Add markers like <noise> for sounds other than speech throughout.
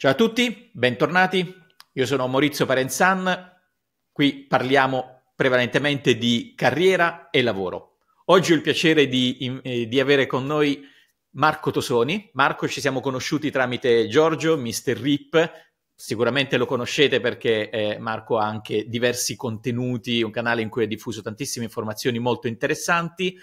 Ciao a tutti, bentornati. Io sono Maurizio Parenzan. Qui parliamo prevalentemente di carriera e lavoro. Oggi ho il piacere di, eh, di, avere con noi Marco Tosoni. Marco ci siamo conosciuti tramite Giorgio, Mr. Rip. Sicuramente lo conoscete perché eh, Marco ha anche diversi contenuti, un canale in cui ha diffuso tantissime informazioni molto interessanti.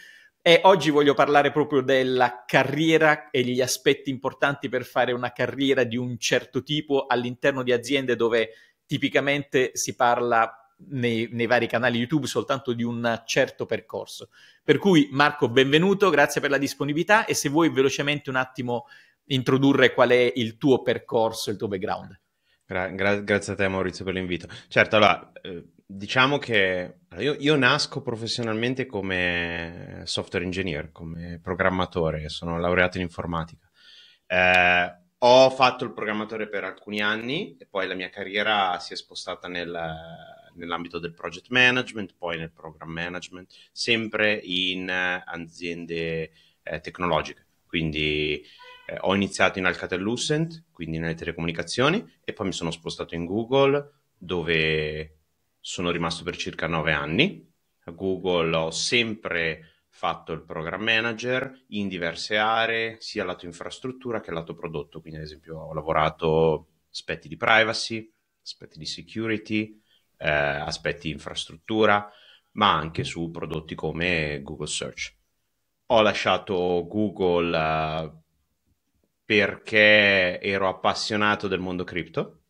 E oggi voglio parlare proprio della carriera e gli aspetti importanti per fare una carriera di un certo tipo all'interno di aziende dove tipicamente si parla nei, nei, vari canali YouTube soltanto di un certo percorso. Per cui Marco, benvenuto, grazie per la disponibilità e se vuoi velocemente un attimo introdurre qual è il tuo percorso, il tuo background. Gra- gra- grazie a te Maurizio per l'invito. Certo, allora, eh, diciamo che io, io, nasco professionalmente come software engineer, come programmatore, sono laureato in informatica. Eh, ho fatto il programmatore per alcuni anni e poi la mia carriera si è spostata nel, nell'ambito del project management, poi nel program management, sempre in eh, aziende eh, tecnologiche. Quindi eh, ho iniziato in Alcatel-Lucent, quindi nelle telecomunicazioni, e poi mi sono spostato in Google, dove sono rimasto per circa nove anni. A Google ho sempre fatto il program manager in diverse aree, sia lato infrastruttura che lato prodotto. Quindi, ad esempio, ho lavorato aspetti di privacy, aspetti di security, eh, aspetti di infrastruttura, ma anche su prodotti come Google Search. Ho lasciato Google eh, perché ero appassionato del mondo cripto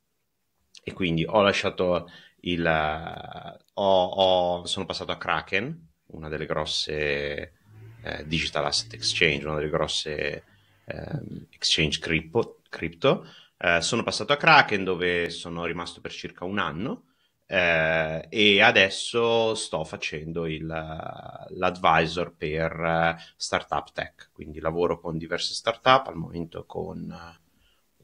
e quindi ho lasciato il, eh, ho, ho, sono passato a Kraken, una delle grosse eh, digital asset exchange, una delle grosse eh, exchange crypto. crypto. Eh, sono passato a Kraken dove sono rimasto per circa un anno eh, e adesso sto facendo il, l'advisor per eh, startup tech, quindi lavoro con diverse startup, al momento con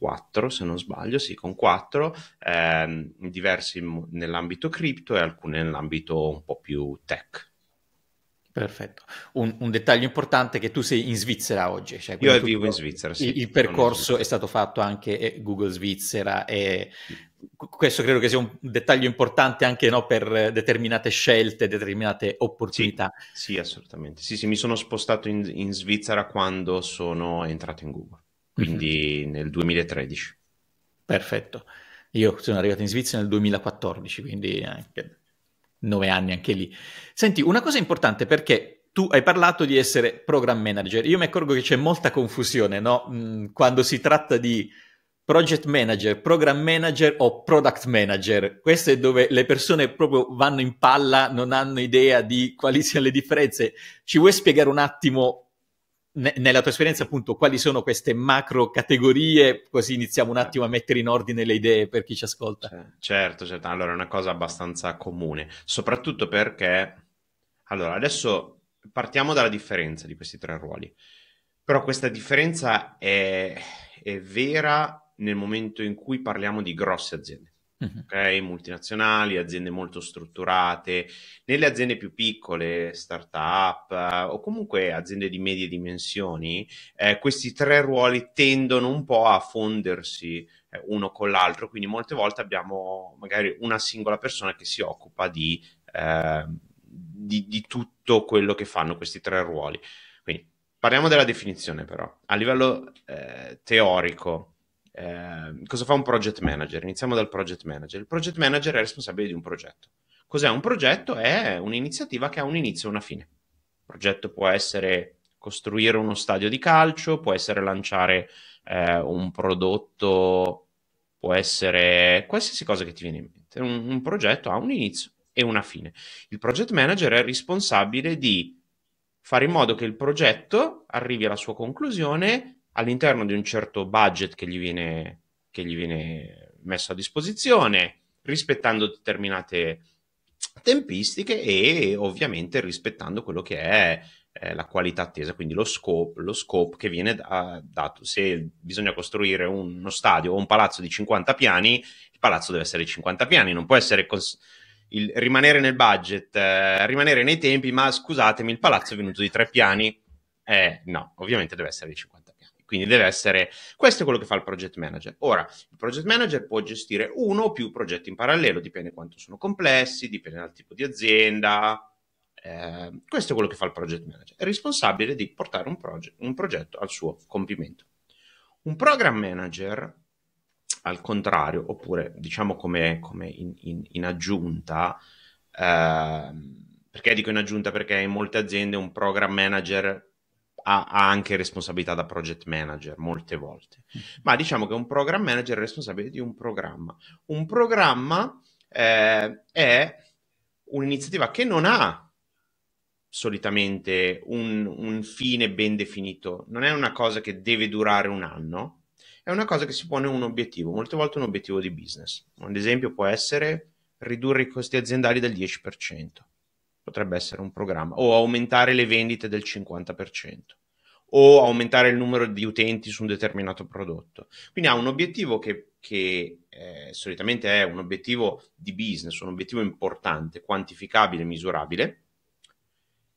4 se non sbaglio, sì, con 4, ehm, diversi nell'ambito cripto e alcuni nell'ambito un po' più tech. Perfetto. Un, un, dettaglio importante è che tu sei in Svizzera oggi. Cioè, Io tu, vivo in Svizzera, sì. Il, il percorso è stato fatto anche eh, Google Svizzera e mm. questo credo che sia un dettaglio importante anche no, per determinate scelte, determinate opportunità. Sì, sì assolutamente. Sì, sì, mi sono spostato in, in Svizzera quando sono entrato in Google quindi mhm. nel 2013. Perfetto. Io sono arrivato in Svizzera nel 2014, quindi anche nove anni anche lì. Senti, una cosa importante perché tu hai parlato di essere program manager. Io mi accorgo che c'è molta confusione, no? Mm, quando si tratta di project manager, program manager o product manager. Questo è dove le persone proprio vanno in palla, non hanno idea di quali siano le differenze. Ci vuoi spiegare un attimo nella tua esperienza appunto quali sono queste macro categorie, così iniziamo un attimo a mettere in ordine le idee per chi ci ascolta. Cioè, certo, certo, allora è una cosa abbastanza comune, soprattutto perché, allora adesso partiamo dalla differenza di questi tre ruoli, però questa differenza è, è vera nel momento in cui parliamo di grosse aziende Okay? multinazionali, aziende molto strutturate, nelle aziende più piccole, start-up o comunque aziende di medie dimensioni, eh, questi tre ruoli tendono un po' a fondersi eh, uno con l'altro, quindi molte volte abbiamo magari una singola persona che si occupa di, ehm, di, di tutto quello che fanno questi tre ruoli. Quindi parliamo della definizione però. A livello eh, teorico, Ehm, cosa fa un project manager? Iniziamo dal project manager. Il project manager è responsabile di un progetto. Cos'è un progetto? È un'iniziativa che ha un inizio e una fine. Il progetto può essere costruire uno stadio di calcio, può essere lanciare eh, un prodotto, può essere qualsiasi cosa che ti viene in mente. Un, un progetto ha un inizio e una fine. Il project manager è responsabile di fare in modo che il progetto arrivi alla sua conclusione all'interno di un certo budget che gli viene, che gli viene messo a disposizione, rispettando determinate tempistiche e ovviamente rispettando quello che è eh, la qualità attesa, quindi lo scope, lo scope che viene da, dato. Se bisogna costruire uno stadio o un palazzo di 50 piani, il palazzo deve essere di 50 piani, non può essere cons- il, rimanere nel budget, eh, rimanere nei tempi, ma scusatemi, il palazzo è venuto di tre piani. Eh, no, ovviamente deve essere di 50. Quindi deve essere, questo è quello che fa il project manager. Ora, il project manager può gestire uno o più progetti in parallelo, dipende quanto sono complessi, dipende dal tipo di azienda. Eh, questo è quello che fa il project manager. È responsabile di portare un, proge- un progetto al suo compimento. Un program manager, al contrario, oppure diciamo come, in, in, in, aggiunta, eh, perché dico in aggiunta? Perché in molte aziende un program manager ha, ha, anche responsabilità da project manager molte volte, mm-hmm. ma diciamo che un program manager è responsabile di un programma. Un programma eh, è un'iniziativa che non ha solitamente un, un fine ben definito, non è una cosa che deve durare un anno, è una cosa che si pone un obiettivo, molte volte un obiettivo di business. Un esempio può essere ridurre i costi aziendali del 10% potrebbe essere un programma, o aumentare le vendite del 50%, o aumentare il numero di utenti su un determinato prodotto. Quindi ha un obiettivo che, che eh, solitamente è un obiettivo di business, un obiettivo importante, quantificabile, misurabile,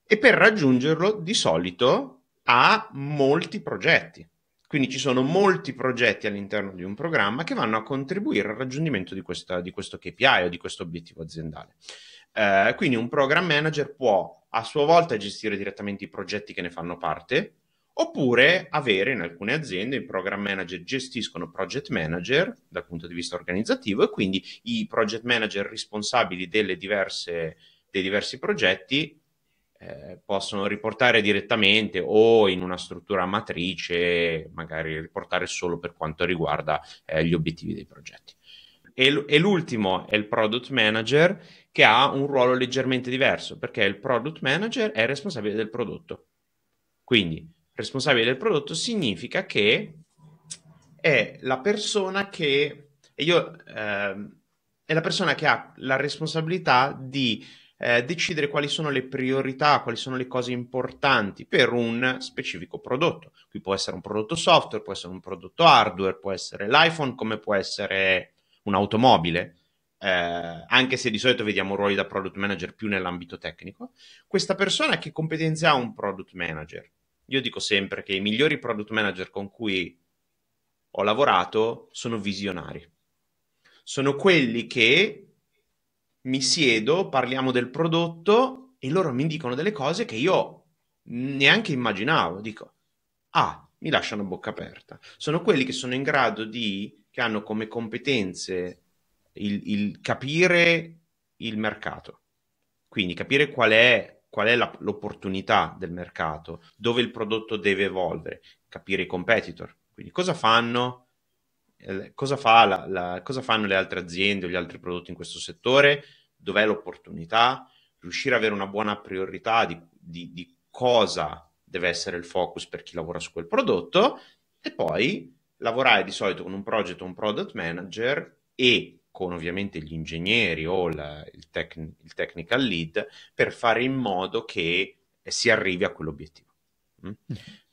e per raggiungerlo di solito ha molti progetti. Quindi ci sono molti progetti all'interno di un programma che vanno a contribuire al raggiungimento di, questa, di questo KPI o di questo obiettivo aziendale. Eh, quindi un program manager può a sua volta gestire direttamente i progetti che ne fanno parte, oppure avere in alcune aziende i program manager gestiscono project manager dal punto di vista organizzativo e quindi i project manager responsabili diverse, dei diversi progetti eh, possono riportare direttamente o in una struttura matrice, magari riportare solo per quanto riguarda eh, gli obiettivi dei progetti. E, l'ultimo è il product manager che ha un ruolo leggermente diverso perché il product manager è responsabile del prodotto. Quindi responsabile del prodotto significa che è la persona che io, eh, è la persona che ha la responsabilità di eh, decidere quali sono le priorità, quali sono le cose importanti per un specifico prodotto. Qui può essere un prodotto software, può essere un prodotto hardware, può essere l'iPhone, come può essere un'automobile, eh, anche se di solito vediamo ruoli da product manager più nell'ambito tecnico, questa persona che competenze ha un product manager? Io dico sempre che i migliori product manager con cui ho lavorato sono visionari. Sono quelli che mi siedo, parliamo del prodotto e loro mi dicono delle cose che io neanche immaginavo. Dico, ah, mi lasciano bocca aperta. Sono quelli che sono in grado di che hanno come competenze il, il capire il mercato, quindi capire qual è, qual è la, l'opportunità del mercato, dove il prodotto deve evolvere, capire i competitor, quindi cosa fanno, eh, cosa, fa la, la, cosa fanno le altre aziende o gli altri prodotti in questo settore, dov'è l'opportunità, riuscire ad avere una buona priorità di, di, di cosa deve essere il focus per chi lavora su quel prodotto e poi lavorare di solito con un project o un product manager e con ovviamente gli ingegneri o la, il, tec- il, technical lead per fare in modo che si arrivi a quell'obiettivo. Mm?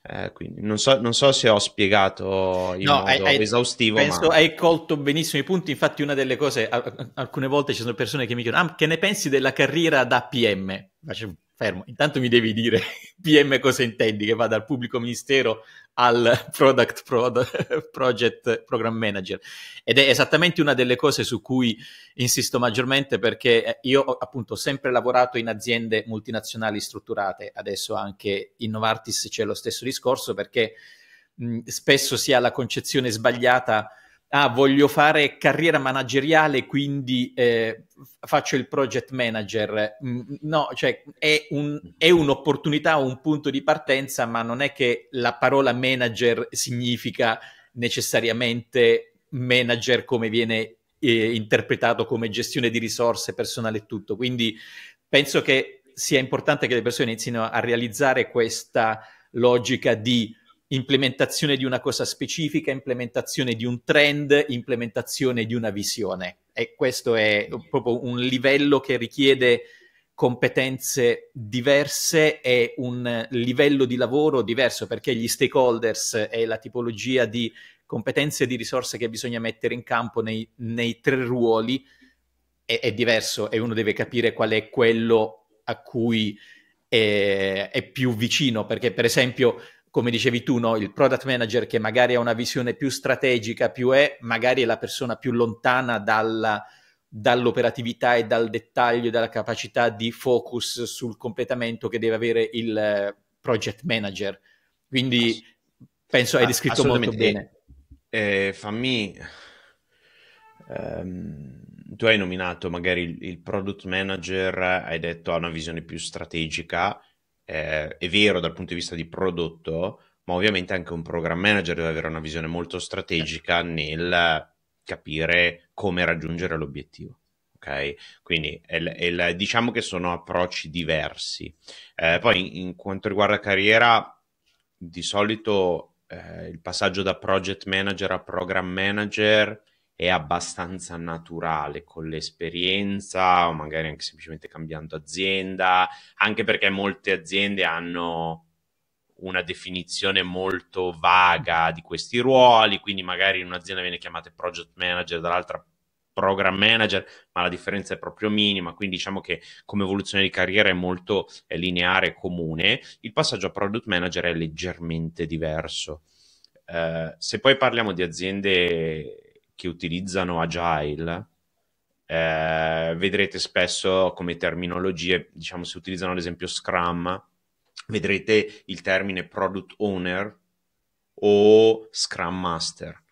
Eh, quindi non so, non so, se ho spiegato in no, hai, esaustivo. Penso ma... hai colto benissimo i punti. Infatti, una delle cose, alcune volte ci sono persone che mi chiedono: ah, che ne pensi della carriera da PM? Faccio fermo, intanto mi devi dire <laughs> PM cosa intendi, che va dal pubblico ministero al product prod, <laughs> project program manager. Ed è esattamente una delle cose su cui insisto maggiormente perché eh, io appunto ho sempre lavorato in aziende multinazionali strutturate, adesso anche in Novartis c'è lo stesso discorso perché mh, spesso si ha la concezione sbagliata ah, voglio fare carriera manageriale, quindi eh, faccio il project manager. Mm, no, cioè è, un, è, un'opportunità, un punto di partenza, ma non è che la parola manager significa necessariamente manager come viene eh, interpretato come gestione di risorse, personale e tutto. Quindi penso che sia importante che le persone inizino a realizzare questa logica di implementazione di una cosa specifica, implementazione di un trend, implementazione di una visione. E questo è proprio un livello che richiede competenze diverse e un livello di lavoro diverso perché gli stakeholders e la tipologia di competenze e di risorse che bisogna mettere in campo nei, nei tre ruoli è, è, diverso e uno deve capire qual è quello a cui è, è più vicino perché per esempio come dicevi tu, no? il product manager che magari ha una visione più strategica, più è, magari è la persona più lontana dalla, dall'operatività e dal dettaglio e dalla capacità di focus sul completamento che deve avere il eh, project manager. Quindi penso hai descritto molto bene. E, eh, eh, fammi... Um, tu hai nominato magari il, il product manager, hai detto ha una visione più strategica eh, è vero dal punto di vista di prodotto, ma ovviamente anche un program manager deve avere una visione molto strategica certo. nel capire come raggiungere l'obiettivo. Okay? Quindi è, è, diciamo che sono approcci diversi. Eh, poi, in, in, quanto riguarda carriera, di solito eh, il passaggio da project manager a program manager è abbastanza naturale con l'esperienza o magari anche semplicemente cambiando azienda, anche perché molte aziende hanno una definizione molto vaga di questi ruoli, quindi magari in un'azienda viene chiamata project manager, dall'altra program manager, ma la differenza è proprio minima, quindi diciamo che come evoluzione di carriera è molto è lineare e comune, il passaggio a product manager è leggermente diverso. Eh, se poi parliamo di aziende che utilizzano Agile, eh, vedrete spesso come terminologie, diciamo se utilizzano ad esempio Scrum, vedrete il termine Product Owner o Scrum Master.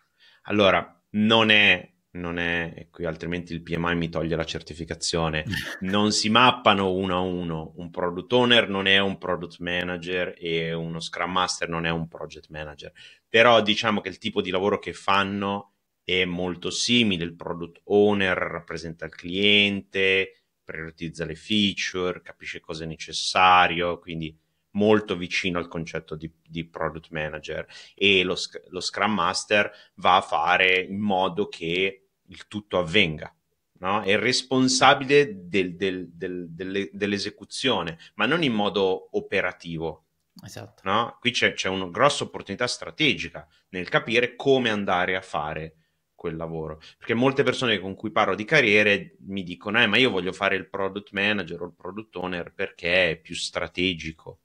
Allora, non è non è, qui altrimenti il PMI mi toglie la certificazione, <laughs> non si mappano uno a uno, un product owner non è un product manager e uno scrum master non è un project manager, però diciamo che il tipo di lavoro che fanno è molto simile, il product owner rappresenta il cliente, prioritizza le feature, capisce cosa è necessario, quindi molto vicino al concetto di, di product manager e lo, lo, scrum master va a fare in modo che il tutto avvenga. No? È responsabile del, del, del, dell'esecuzione, ma non in modo operativo, Esatto. No? Qui c'è, c'è, una grossa opportunità strategica nel capire come andare a fare quel lavoro. Perché molte persone con cui parlo di carriere mi dicono: Eh, ma io voglio fare il product manager o il product owner perché è più strategico,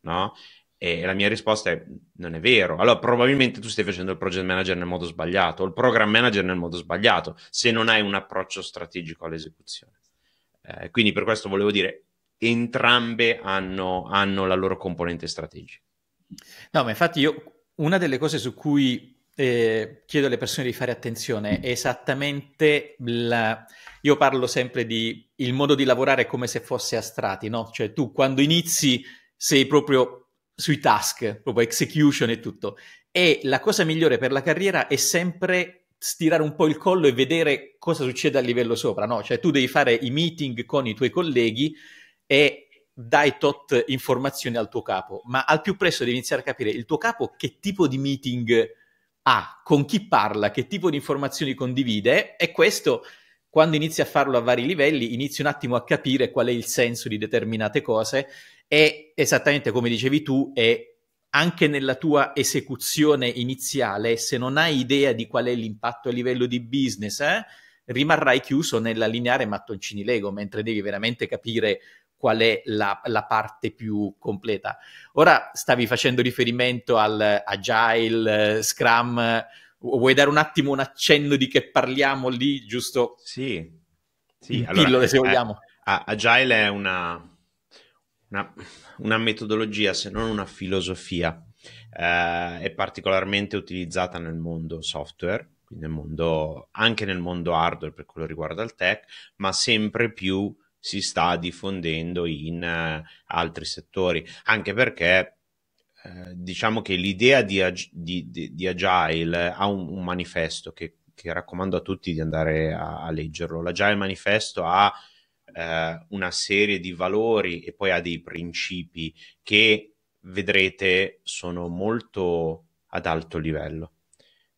no? E la mia risposta è: non è vero. Allora, probabilmente tu stai facendo il project manager nel modo sbagliato, o il program manager nel modo sbagliato, se non hai un approccio strategico all'esecuzione. Eh, quindi, per questo volevo dire: entrambe hanno, hanno la loro componente strategica. No, ma infatti, io una delle cose su cui eh, chiedo alle persone di fare attenzione, è mm. esattamente la... io parlo sempre di il modo di lavorare come se fosse a strati, no? Cioè tu quando inizi sei proprio sui task, proprio execution e tutto. E la cosa migliore per la carriera è sempre stirare un po' il collo e vedere cosa succede a livello sopra, no? Cioè tu devi fare i meeting con i tuoi colleghi e dai tot informazioni al tuo capo, ma al più presto devi iniziare a capire il tuo capo che tipo di meeting ha, con chi parla, che tipo di informazioni condivide e questo quando inizi a farlo a vari livelli inizi un attimo a capire qual è il senso di determinate cose e esattamente come dicevi tu è anche nella tua esecuzione iniziale, se non hai idea di qual è l'impatto a livello di business, eh, rimarrai chiuso nella lineare mattoncini Lego, mentre devi veramente capire qual è la, la parte più completa. Ora stavi facendo riferimento al Agile, Scrum, vuoi dare un attimo un accenno di che parliamo lì, giusto? Sì, sì. Allora, pillole se eh, vogliamo. Eh, Agile è una, una, una, metodologia, se non una filosofia, eh, è particolarmente utilizzata nel mondo software, nel mondo, anche nel mondo hardware per quello riguarda il tech, ma sempre più si sta diffondendo in uh, altri settori, anche perché eh, diciamo che l'idea di, di, di, di Agile ha un, un manifesto che, che, raccomando a tutti di andare a, a leggerlo. L'Agile Manifesto ha eh, una serie di valori e poi ha dei principi che vedrete sono molto ad alto livello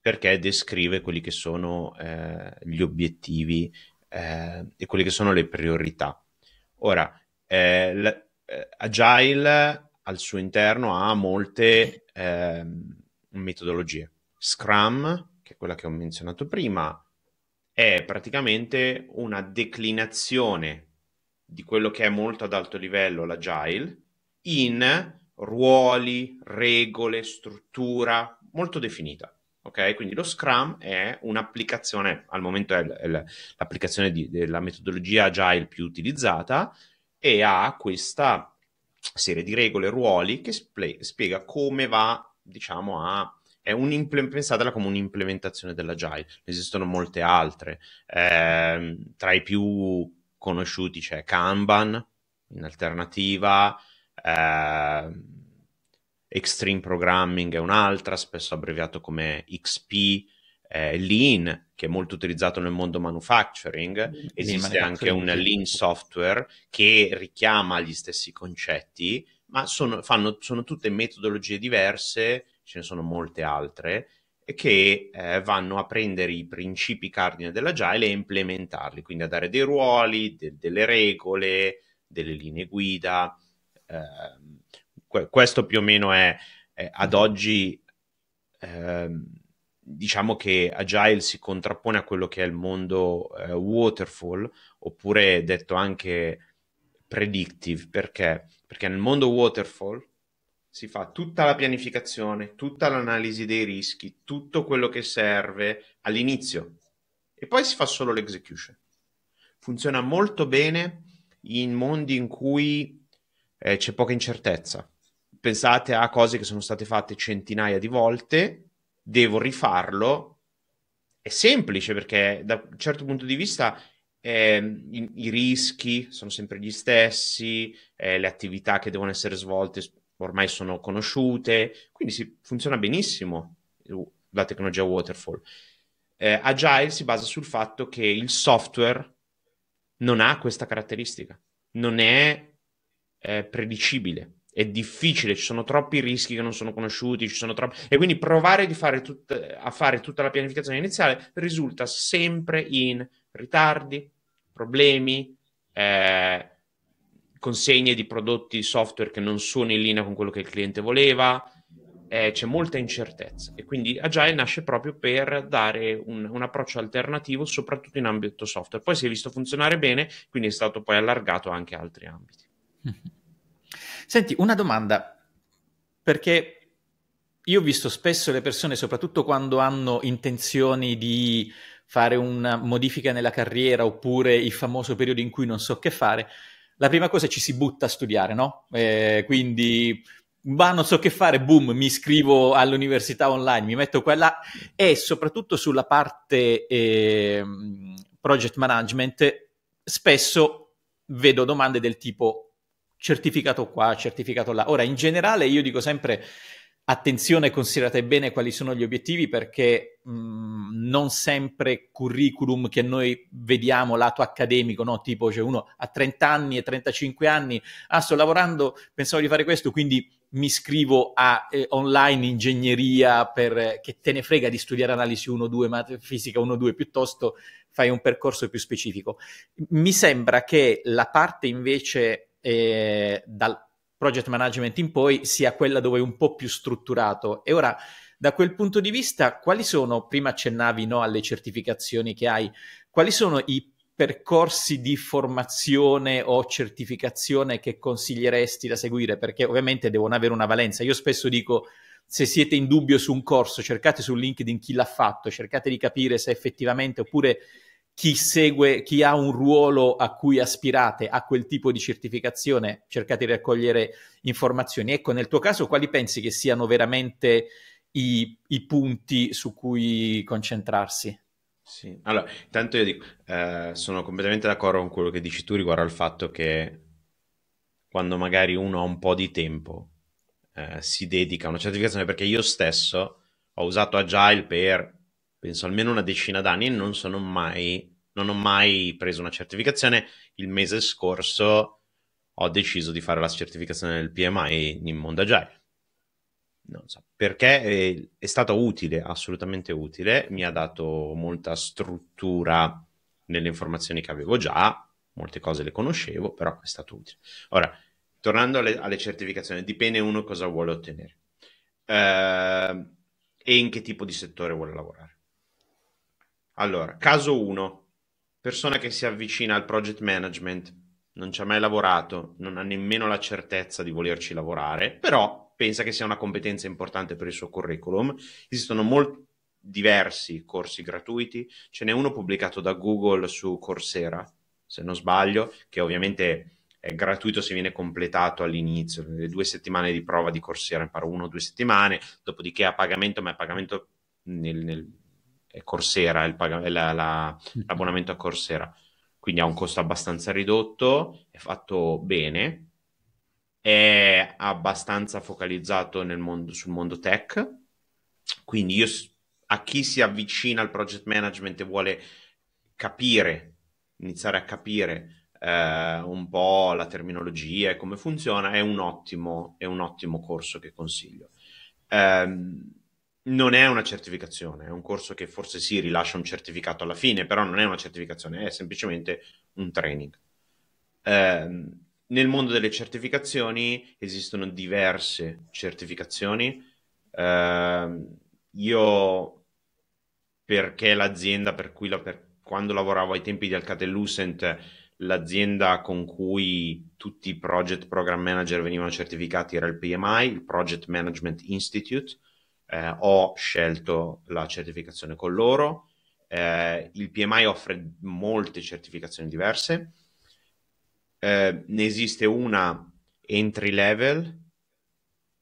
perché descrive quelli che sono eh, gli obiettivi eh, e quelle che sono le priorità. Ora, eh, l- eh, Agile al suo interno ha molte eh, metodologie. Scrum, che è quella che ho menzionato prima, è praticamente una declinazione di quello che è molto ad alto livello l'agile in ruoli, regole, struttura molto definita. Ok, quindi lo Scrum è un'applicazione, al momento è, l'applicazione di, della metodologia agile più utilizzata e ha questa serie di regole e ruoli che sp- spiega come va, diciamo, a è imple- pensatela come un'implementazione dell'agile, ne esistono molte altre, eh, tra i più conosciuti c'è Kanban in alternativa, eh, Extreme Programming è un'altra, spesso abbreviato come XP, eh, Lean, che è molto utilizzato nel mondo manufacturing, esiste lean anche un Lean Software che richiama gli stessi concetti, ma sono, fanno, sono tutte metodologie diverse, ce ne sono molte altre, che eh, vanno a prendere i principi cardine dell'agile e implementarli, quindi a dare dei ruoli, de- delle regole, delle linee guida. Eh, questo più o meno è, è ad oggi, ehm, diciamo che Agile si contrappone a quello che è il mondo eh, waterfall, oppure detto anche predictive, perché? Perché nel mondo waterfall si fa tutta la pianificazione, tutta l'analisi dei rischi, tutto quello che serve all'inizio e poi si fa solo l'execution. Funziona molto bene in mondi in cui eh, c'è poca incertezza, pensate a cose che sono state fatte centinaia di volte, devo rifarlo. È semplice perché da un certo punto di vista eh, i, i, rischi sono sempre gli stessi, eh, le attività che devono essere svolte ormai sono conosciute, quindi si, funziona benissimo la tecnologia waterfall. Eh, Agile si basa sul fatto che il software non ha questa caratteristica, non è eh, predicibile è difficile, ci sono troppi rischi che non sono conosciuti, ci sono troppi... e quindi provare fare tut... a fare tutta la pianificazione iniziale risulta sempre in ritardi, problemi, eh, consegne di prodotti software che non sono in linea con quello che il cliente voleva, eh, c'è molta incertezza e quindi Agile nasce proprio per dare un, un, approccio alternativo soprattutto in ambito software. Poi si è visto funzionare bene, quindi è stato poi allargato anche a altri ambiti. Mm-hmm. Senti, una domanda, perché io ho visto spesso le persone, soprattutto quando hanno intenzioni di fare una modifica nella carriera oppure il famoso periodo in cui non so che fare, la prima cosa è ci si butta a studiare, no? Eh, quindi, ma non so che fare, boom, mi iscrivo all'università online, mi metto quella e soprattutto sulla parte eh, project management spesso vedo domande del tipo certificato qua, certificato là. Ora, in generale io dico sempre attenzione, considerate bene quali sono gli obiettivi perché mh, mm, non sempre curriculum che noi vediamo lato accademico, no? tipo c'è cioè uno a 30 anni e 35 anni, ah sto lavorando, pensavo di fare questo, quindi mi iscrivo a eh, online ingegneria per eh, che te ne frega di studiare analisi 1-2, ma fisica 1-2, piuttosto fai un percorso più specifico. Mi sembra che la parte invece eh, dal project management in poi sia quella dove è un po' più strutturato. E ora, da quel punto di vista, quali sono, prima accennavi no, alle certificazioni che hai, quali sono i percorsi di formazione o certificazione che consiglieresti da seguire? Perché ovviamente devono avere una valenza. Io spesso dico, se siete in dubbio su un corso, cercate su LinkedIn chi l'ha fatto, cercate di capire se effettivamente, oppure chi segue, chi ha un ruolo a cui aspirate, a quel tipo di certificazione, cercate di raccogliere informazioni. Ecco, nel tuo caso, quali pensi che siano veramente i, i punti su cui concentrarsi? Sì, allora, intanto io dico, eh, sono completamente d'accordo con quello che dici tu riguardo al fatto che quando magari uno ha un po' di tempo eh, si dedica a una certificazione, perché io stesso ho usato Agile per penso almeno una decina d'anni e non sono mai, non ho mai preso una certificazione. Il mese scorso ho deciso di fare la certificazione del PMI in Mondo Agile. Non so perché eh, è, è stata utile, assolutamente utile, mi ha dato molta struttura nelle informazioni che avevo già, molte cose le conoscevo, però è stato utile. Ora, tornando alle, alle certificazioni, dipende uno cosa vuole ottenere eh, e in che tipo di settore vuole lavorare. Allora, caso 1. Persona che si avvicina al project management, non ci ha mai lavorato, non ha nemmeno la certezza di volerci lavorare, però pensa che sia una competenza importante per il suo curriculum. Esistono molti diversi corsi gratuiti, ce n'è uno pubblicato da Google su Coursera, se non sbaglio, che ovviamente è gratuito se viene completato all'inizio, le due settimane di prova di Coursera, imparo uno o due settimane, dopodiché a pagamento, ma è a pagamento nel, nel Corsera, il pag- la, la, mm. l'abbonamento a Corsera. Quindi ha un costo abbastanza ridotto, è fatto bene, è abbastanza focalizzato nel mondo, sul mondo tech. Quindi io, a chi si avvicina al project management e vuole capire, iniziare a capire eh, un po' la terminologia e come funziona, è un ottimo, è un ottimo corso che consiglio. Um, non è una certificazione, è un corso che forse sì rilascia un certificato alla fine, però non è una certificazione, è semplicemente un training. Eh, nel mondo delle certificazioni esistono diverse certificazioni. Eh, io, perché l'azienda per cui la, per, quando lavoravo ai tempi di Alcatel-Lucent, l'azienda con cui tutti i project program manager venivano certificati era il PMI, il Project Management Institute eh, ho scelto la certificazione con loro. Eh, il PMI offre molte certificazioni diverse. Eh, ne esiste una entry level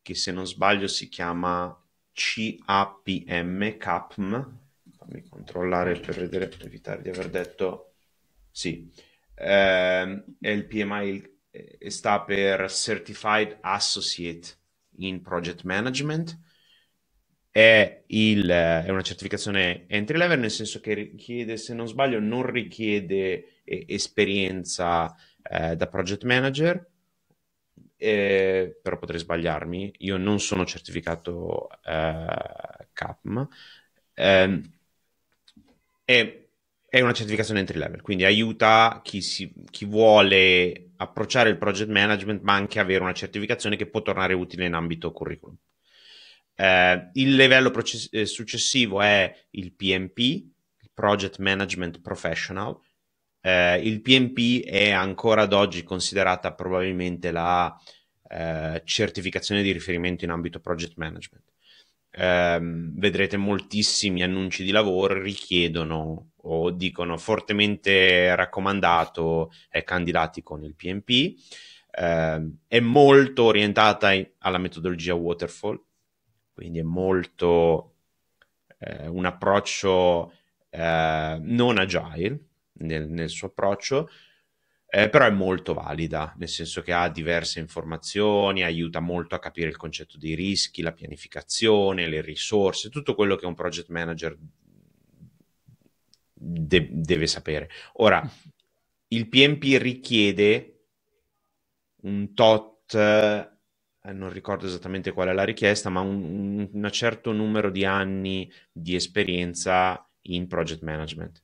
che se non sbaglio si chiama CAPM, CAPM. Fammi controllare per vedere, per evitare di aver detto sì. Ehm, eh, il PMI sta per Certified Associate in Project Management è, il, eh, è, una certificazione entry level, nel senso che richiede, se non sbaglio, non richiede eh, esperienza eh, da project manager, eh, però potrei sbagliarmi, io non sono certificato eh, CAPM. Ehm, è, è, una certificazione entry level, quindi aiuta chi, si, chi vuole approcciare il project management, ma anche avere una certificazione che può tornare utile in ambito curriculum. Eh, il livello proce- eh, successivo è il PMP, Project Management Professional. Eh, il PMP è ancora ad oggi considerata probabilmente la eh, certificazione di riferimento in ambito project management. Ehm, vedrete moltissimi annunci di lavoro richiedono o dicono fortemente raccomandato ai eh, candidati con il PMP. Ehm, è molto orientata in- alla metodologia waterfall, quindi è molto eh, un approccio eh, non agile nel, nel suo approccio, eh, però è molto valida, nel senso che ha diverse informazioni, aiuta molto a capire il concetto dei rischi, la pianificazione, le risorse, tutto quello che un project manager de- deve sapere. Ora, il PMP richiede un tot eh, non ricordo esattamente qual è la richiesta, ma un, un certo numero di anni di esperienza in project management.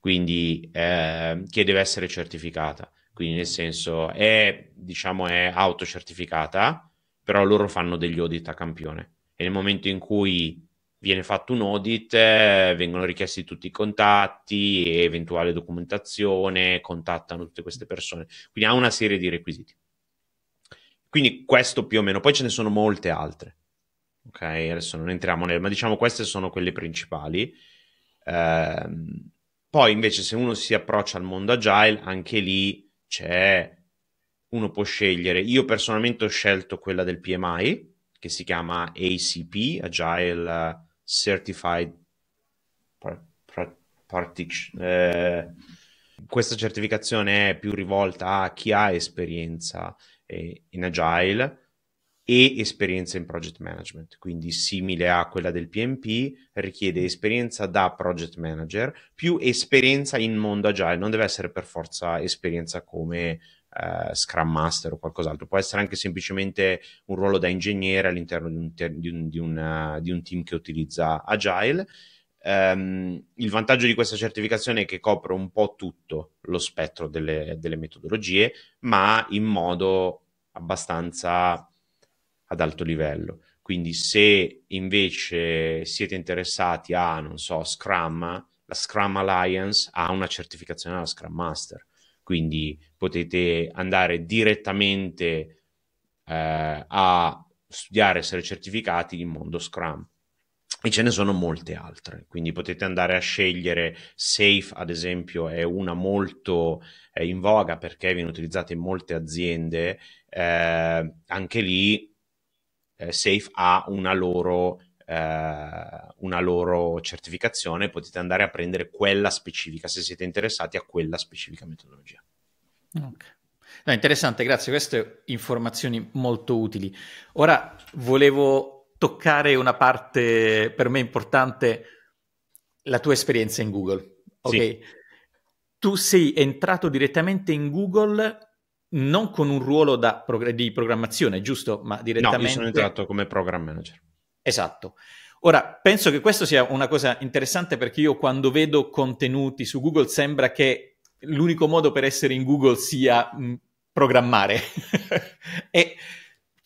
Quindi eh, che deve essere certificata, quindi nel senso è, diciamo, è autocertificata, però loro fanno degli audit a campione e nel momento in cui viene fatto un audit, eh, vengono richiesti tutti i contatti, eventuale documentazione, contattano tutte queste persone. Quindi ha una serie di requisiti. Quindi questo più o meno, poi ce ne sono molte altre. Ok, adesso non entriamo nel, ma diciamo queste sono quelle principali. Eh, poi invece se uno si approccia al mondo agile, anche lì c'è, uno può scegliere. Io personalmente ho scelto quella del PMI, che si chiama ACP, Agile Certified Par- Partition. Eh, questa certificazione è più rivolta a chi ha esperienza eh, in agile e esperienza in project management, quindi simile a quella del PMP, richiede mm. esperienza da project manager più esperienza in mondo agile, non deve essere per forza esperienza come eh, Scrum Master o qualcos'altro, può essere anche semplicemente un ruolo da ingegnere all'interno di un, di un, di un, uh, di un team che utilizza agile Um, il vantaggio di questa certificazione è che copre un po' tutto lo spettro delle, delle metodologie, ma in modo abbastanza ad alto livello. Quindi se invece siete interessati a, non so, Scrum, la Scrum Alliance ha una certificazione alla Scrum Master, quindi potete andare direttamente eh, a studiare, essere certificati in mondo Scrum e ce ne sono molte altre, quindi potete andare a scegliere Safe, ad esempio, è una molto eh, in voga perché viene utilizzata in molte aziende, eh, anche lì eh, Safe ha una loro, eh, una loro certificazione, potete andare a prendere quella specifica se siete interessati a quella specifica metodologia. Ok. No, interessante, grazie, queste informazioni molto utili. Ora volevo toccare una parte per me importante, la tua esperienza in Google. Ok. Sì. Tu sei entrato direttamente in Google non con un ruolo progr- di programmazione, giusto? Ma direttamente... No, io sono entrato come program manager. Esatto. Ora, penso che questo sia una cosa interessante perché io quando vedo contenuti su Google sembra che l'unico modo per essere in Google sia mh, programmare. <laughs> e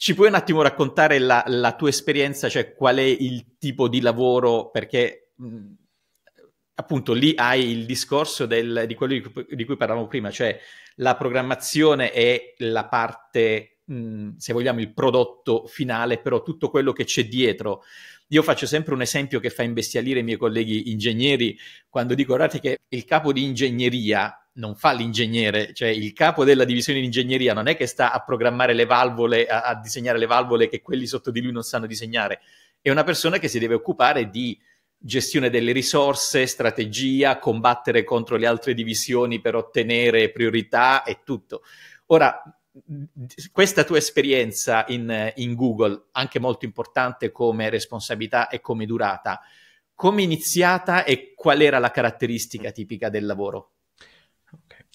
ci puoi un attimo raccontare la, la, tua esperienza, cioè qual è il tipo di lavoro? Perché mh, appunto lì hai il discorso del, di quello di cui, di cui, parlavamo prima, cioè la programmazione è la parte, mh, se vogliamo, il prodotto finale, però tutto quello che c'è dietro. Io faccio sempre un esempio che fa imbestialire i miei colleghi ingegneri quando dico guardate che il capo di ingegneria non fa l'ingegnere, cioè il capo della divisione di ingegneria non è che sta a programmare le valvole, a, a disegnare le valvole che quelli sotto di lui non sanno disegnare, è una persona che si deve occupare di gestione delle risorse, strategia, combattere contro le altre divisioni per ottenere priorità e tutto. Ora, questa tua esperienza in, in, Google, anche molto importante come responsabilità e come durata, come iniziata e qual era la caratteristica tipica del lavoro?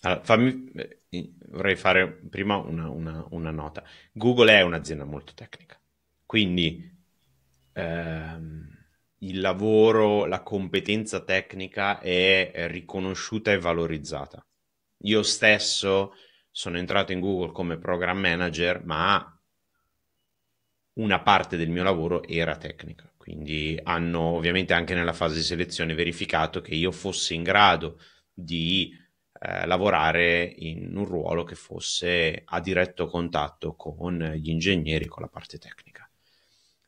Allora, fammi, eh, vorrei fare prima una, una, una, nota. Google è un'azienda molto tecnica, quindi ehm, il lavoro, la competenza tecnica è riconosciuta e valorizzata. Io stesso sono entrato in Google come program manager, ma una parte del mio lavoro era tecnica. Quindi hanno ovviamente anche nella fase di selezione verificato che io fossi in grado di eh, lavorare in un ruolo che fosse a diretto contatto con gli ingegneri, con la parte tecnica.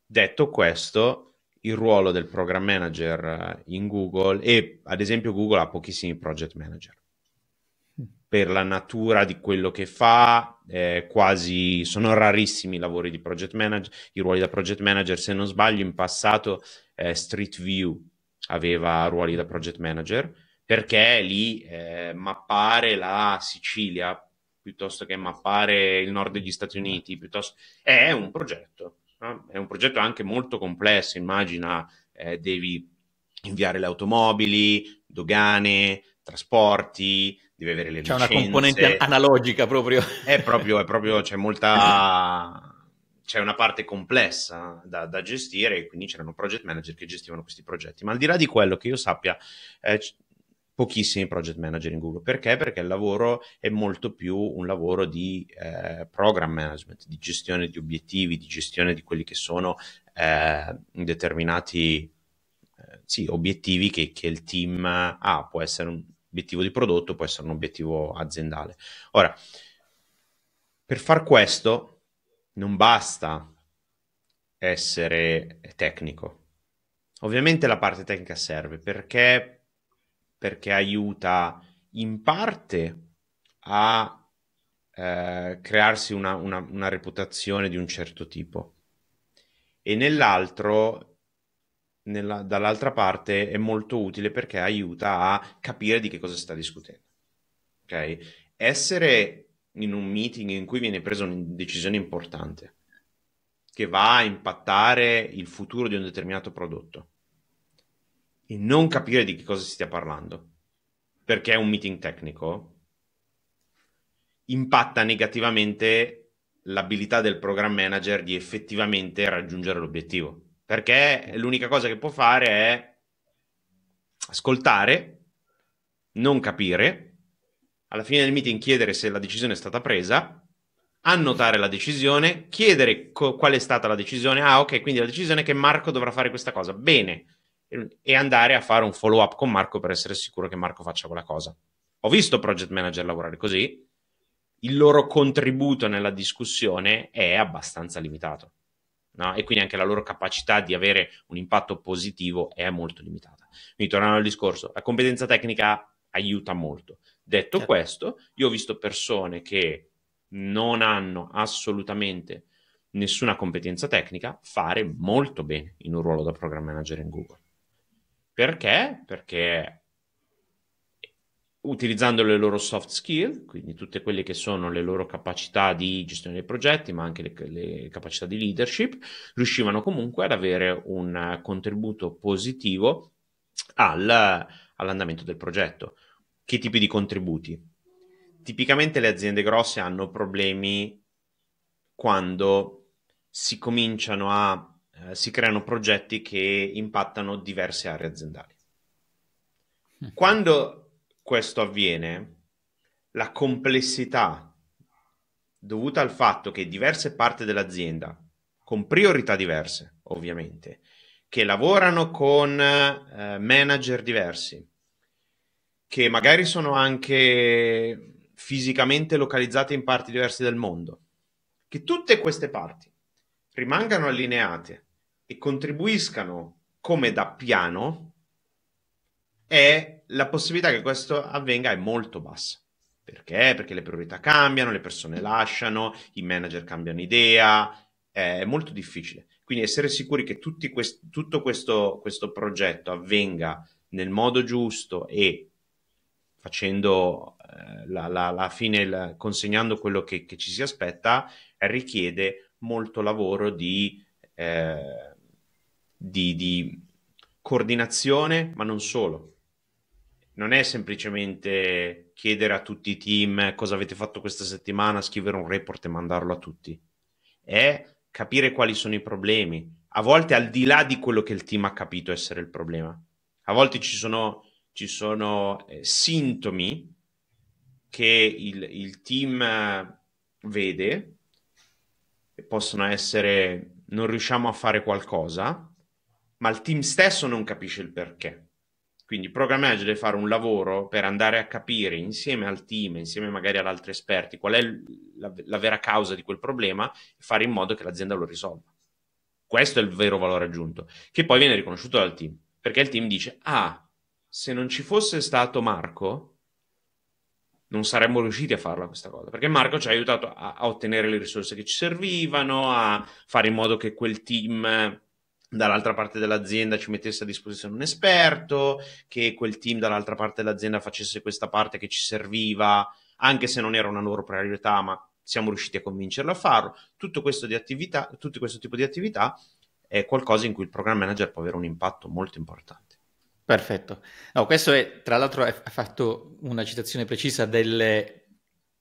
Detto questo, il ruolo del program manager eh, in Google e ad esempio Google ha pochissimi project manager mm. per la natura di quello che fa, eh, quasi sono rarissimi i lavori di project manager, i ruoli da project manager, se non sbaglio in passato eh, Street View aveva ruoli da project manager, perché lì eh, mappare la Sicilia piuttosto che mappare il nord degli Stati Uniti, piuttosto... è un progetto, no? è un progetto anche molto complesso, immagina eh, devi inviare le automobili, dogane, trasporti, devi avere le c'è licenze. C'è una componente analogica proprio. È proprio, è proprio c'è molta... C'è una parte complessa da, da gestire, quindi c'erano project manager che gestivano questi progetti. Ma al di là di quello che io sappia, eh, pochissimi project manager in Google. Perché? Perché il lavoro è molto più un lavoro di eh, program management, di gestione di obiettivi, di gestione di quelli che sono eh, determinati eh, sì, obiettivi che, che, il team ha. Può essere un obiettivo di prodotto, può essere un obiettivo aziendale. Ora, per far questo non basta essere tecnico. Ovviamente la parte tecnica serve perché perché aiuta in parte a eh, crearsi una, una, una reputazione di un certo tipo e nell'altro nella, dall'altra parte è molto utile perché aiuta a capire di che cosa si sta discutendo. Okay? Essere in un meeting in cui viene presa una decisione importante che va a impattare il futuro di un determinato prodotto e non capire di che cosa si stia parlando, perché è un meeting tecnico, impatta negativamente l'abilità del program manager di effettivamente raggiungere l'obiettivo. Perché l'unica cosa che può fare è ascoltare, non capire, alla fine del meeting chiedere se la decisione è stata presa, annotare la decisione, chiedere co- qual è stata la decisione. Ah, ok, quindi la decisione è che Marco dovrà fare questa cosa. Bene, e andare a fare un follow up con Marco per essere sicuro che Marco faccia quella cosa. Ho visto project manager lavorare così, il loro contributo nella discussione è abbastanza limitato no? e quindi anche la loro capacità di avere un impatto positivo è molto limitata. Quindi tornando al discorso, la competenza tecnica aiuta molto. Detto certo. questo, io ho visto persone che non hanno assolutamente nessuna competenza tecnica fare molto bene in un ruolo da program manager in Google. Perché? Perché utilizzando le loro soft skill, quindi tutte quelle che sono le loro capacità di gestione dei progetti, ma anche le, le, capacità di leadership, riuscivano comunque ad avere un contributo positivo al, all'andamento del progetto. Che tipi di contributi? Tipicamente le aziende grosse hanno problemi quando si cominciano a eh, si creano progetti che impattano diverse aree aziendali. Mm. Quando questo avviene, la complessità dovuta al fatto che diverse parti dell'azienda, con priorità diverse ovviamente, che lavorano con eh, manager diversi, che magari sono anche fisicamente localizzate in parti diverse del mondo, che tutte queste parti rimangano allineate e contribuiscano come da piano, è la possibilità che questo avvenga è molto bassa. Perché? Perché le priorità cambiano, le persone lasciano, i manager cambiano idea, è molto difficile. Quindi essere sicuri che quest- tutto questo, questo progetto avvenga nel modo giusto e facendo eh, la, la, la, fine, la, consegnando quello che, che, ci si aspetta, richiede molto lavoro di, eh, di, di coordinazione, ma non solo. Non è semplicemente chiedere a tutti i team eh, cosa avete fatto questa settimana, scrivere un report e mandarlo a tutti. È capire quali sono i problemi, a volte al di là di quello che il team ha capito essere il problema. A volte ci sono, ci sono eh, sintomi che il, il team eh, vede possono essere non riusciamo a fare qualcosa, ma il team stesso non capisce il perché. Quindi il program manager deve fare un lavoro per andare a capire insieme al team, insieme magari ad altri esperti, qual è la, la vera causa di quel problema e fare in modo che l'azienda lo risolva. Questo è il vero valore aggiunto, che poi viene riconosciuto dal team, perché il team dice, ah, se non ci fosse stato Marco, non saremmo riusciti a farla questa cosa, perché Marco ci ha aiutato a, a ottenere le risorse che ci servivano, a fare in modo che quel team eh, dall'altra parte dell'azienda ci mettesse a disposizione un esperto, che quel team dall'altra parte dell'azienda facesse questa parte che ci serviva, anche se non era una loro priorità, ma siamo riusciti a convincerlo a farlo. Tutto questo, di attività, tutto questo tipo di attività è qualcosa in cui il program manager può avere un impatto molto importante. Perfetto. No, questo è, tra l'altro, ha fatto una citazione precisa delle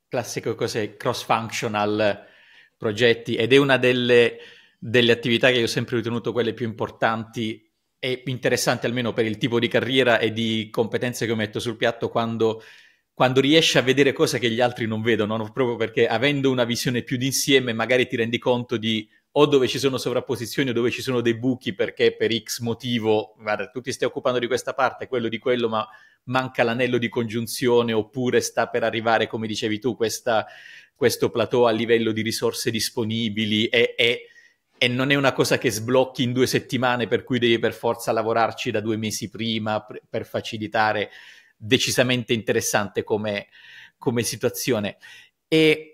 classiche cose cross-functional progetti ed è una delle, delle attività che io ho sempre ritenuto quelle più importanti e interessanti almeno per il tipo di carriera e di competenze che metto sul piatto quando, quando riesci a vedere cose che gli altri non vedono, proprio perché avendo una visione più d'insieme magari ti rendi conto di o dove ci sono sovrapposizioni o dove ci sono dei buchi perché per X motivo, guarda, tu ti stai occupando di questa parte, quello di quello, ma manca l'anello di congiunzione oppure sta per arrivare, come dicevi tu, questa, questo plateau a livello di risorse disponibili e, e, e, non è una cosa che sblocchi in due settimane per cui devi per forza lavorarci da due mesi prima per facilitare decisamente interessante come, come situazione. E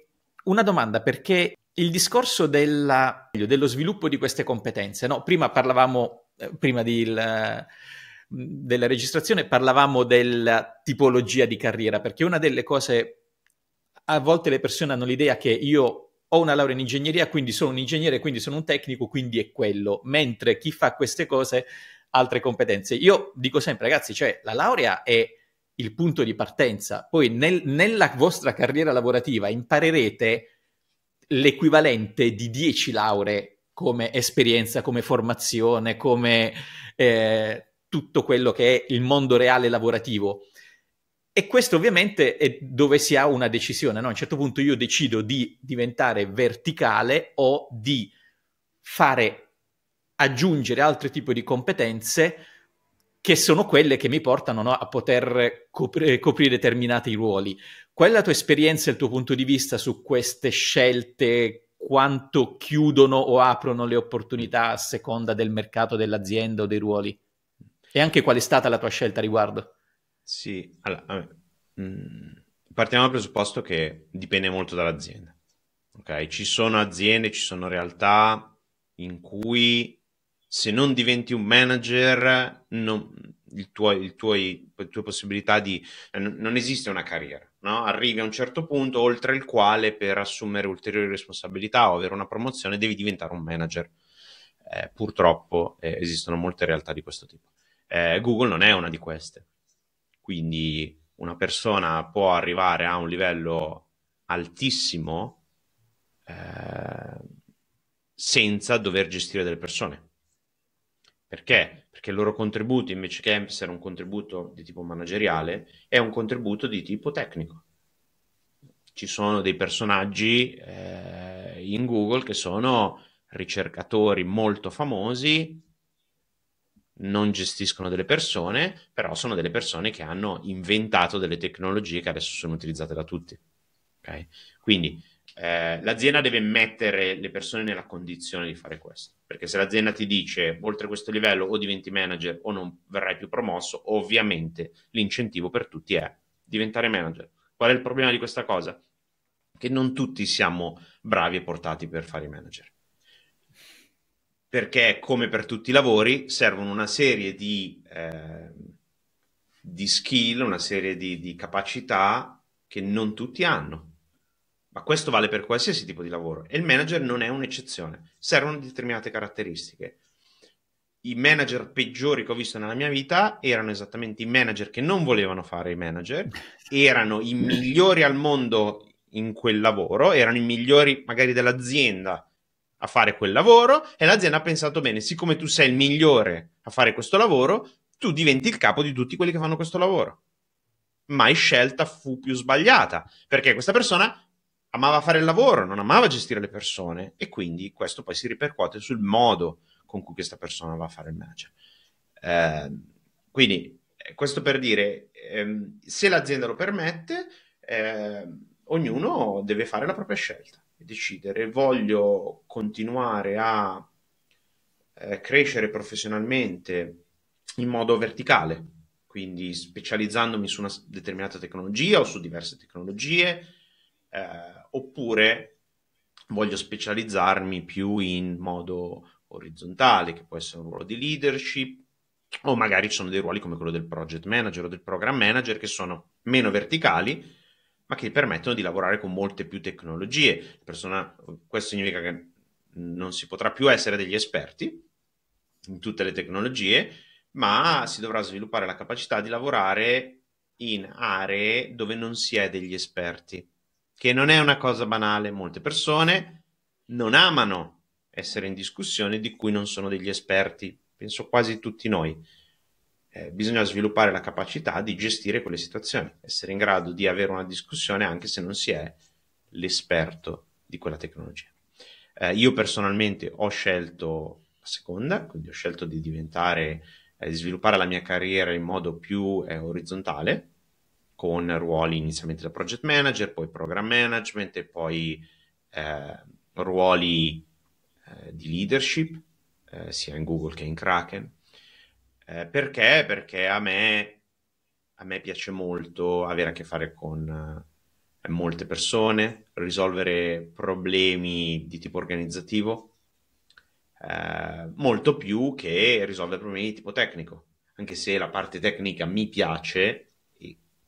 una domanda perché il discorso della, dello sviluppo di queste competenze, no? prima parlavamo, eh, prima di il, della registrazione, parlavamo della tipologia di carriera, perché una delle cose, a volte le persone hanno l'idea che io ho una laurea in ingegneria, quindi sono un ingegnere, quindi sono un tecnico, quindi è quello, mentre chi fa queste cose ha altre competenze. Io dico sempre, ragazzi, cioè la laurea è il punto di partenza, poi nel, nella vostra carriera lavorativa imparerete l'equivalente di 10 lauree come esperienza, come formazione, come eh, tutto quello che è il mondo reale lavorativo. E questo ovviamente è dove si ha una decisione, no? A un certo punto io decido di diventare verticale o di fare aggiungere altri tipi di competenze che sono quelle che mi portano no, a poter copri- coprire determinati ruoli. Qual è la tua esperienza e il tuo punto di vista su queste scelte? Quanto chiudono o aprono le opportunità a seconda del mercato dell'azienda o dei ruoli? E anche qual è stata la tua scelta a riguardo? Sì, allora, mm, partiamo dal presupposto che dipende molto dall'azienda. Okay? Ci sono aziende, ci sono realtà in cui se non diventi un manager, non, il tuo, il tuo, le tue possibilità di... Eh, non esiste una carriera, no? Arrivi a un certo punto oltre il quale per assumere ulteriori responsabilità o avere una promozione devi diventare un manager. Eh, purtroppo eh, esistono molte realtà di questo tipo. Eh, Google non è una di queste. Quindi una persona può arrivare a un livello altissimo eh, senza dover gestire delle persone perché? Perché il loro contributo, invece che essere un contributo di tipo manageriale, è un contributo di tipo tecnico. Ci sono dei personaggi eh, in Google che sono ricercatori molto famosi, non gestiscono delle persone, però sono delle persone che hanno inventato delle tecnologie che adesso sono utilizzate da tutti. Okay? Quindi eh, l'azienda deve mettere le persone nella condizione di fare questo perché se l'azienda ti dice oltre questo livello o diventi manager o non verrai più promosso, ovviamente l'incentivo per tutti è diventare manager. Qual è il problema di questa cosa? Che non tutti siamo bravi e portati per fare i manager. Perché, come per tutti i lavori, servono una serie di, eh, di skill, una serie di, di capacità che non tutti hanno ma questo vale per qualsiasi tipo di lavoro e il manager non è un'eccezione. Servono determinate caratteristiche. I manager peggiori che ho visto nella mia vita erano esattamente i manager che non volevano fare i manager, erano i migliori al mondo in quel lavoro, erano i migliori magari dell'azienda a fare quel lavoro e l'azienda ha pensato bene, siccome tu sei il migliore a fare questo lavoro, tu diventi il capo di tutti quelli che fanno questo lavoro. Mai scelta fu più sbagliata, perché questa persona amava fare il lavoro, non amava gestire le persone e quindi questo poi si ripercuote sul modo con cui questa persona va a fare il manager. Ehm, eh, quindi questo per dire, ehm, se l'azienda lo permette, eh, ognuno deve fare la propria scelta e decidere voglio continuare a eh, crescere professionalmente in modo verticale, quindi specializzandomi su una determinata tecnologia o su diverse tecnologie. Eh, oppure voglio specializzarmi più in modo orizzontale, che può essere un ruolo di leadership, o magari ci sono dei ruoli come quello del project manager o del program manager che sono meno verticali, ma che permettono di lavorare con molte più tecnologie. Persona, questo significa che non si potrà più essere degli esperti in tutte le tecnologie, ma si dovrà sviluppare la capacità di lavorare in aree dove non si è degli esperti che non è una cosa banale, molte persone non amano essere in discussione di cui non sono degli esperti, penso quasi tutti noi. Eh, bisogna sviluppare la capacità di gestire quelle situazioni, essere in grado di avere una discussione anche se non si è l'esperto di quella tecnologia. Eh, io personalmente ho scelto la seconda, quindi ho scelto di diventare, eh, di sviluppare la mia carriera in modo più eh, orizzontale, con ruoli inizialmente da project manager, poi program management e poi eh, ruoli eh, di leadership, eh, sia in Google che in Kraken. Eh, perché? Perché a me, a me, piace molto avere a che fare con eh, molte persone, risolvere problemi di tipo organizzativo, eh, molto più che risolvere problemi di tipo tecnico. Anche se la parte tecnica mi piace,